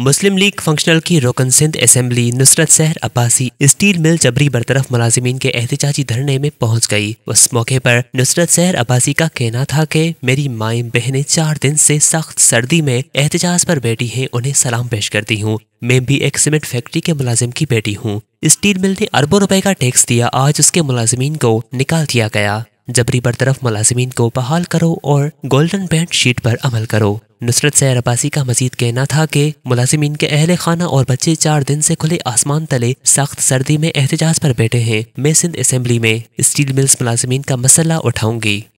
मुस्लिम league functional की रोकन Sindh assembly Nusrat शहर Abbasi steel mill जबरी बरतरफ मुलाजमीन के एहतजाजी धरने में पहुंच गई उस मौके पर नुसरत शहर अब्बासी का कहना था कि मेरी माए बहनें चार दिन से सख्त सर्दी में एहतजाज पर बैठी हैं उन्हें सलाम पेश करती हूँ मैं भी एक सीमेंट फैक्ट्री के मुलाजिम की बेटी हूँ स्टील मिल ने अरबों रुपए का टैक्स दिया आज उसके मुलाजमीन को निकाल दिया गया जबरी बरतरफ मुलाजमीन को बहाल करो और गोल्डन बैंड शीट पर अमल करो नुसरत सैर अब्बासी का मजीद कहना था कि मुलाजिमीन के अहल खाना और बच्चे चार दिन से खुले आसमान तले सख्त सर्दी में एहतजाज पर बैठे हैं मैं सिंध असम्बली में स्टील मिल्स मुलाजमीन का मसला उठाऊंगी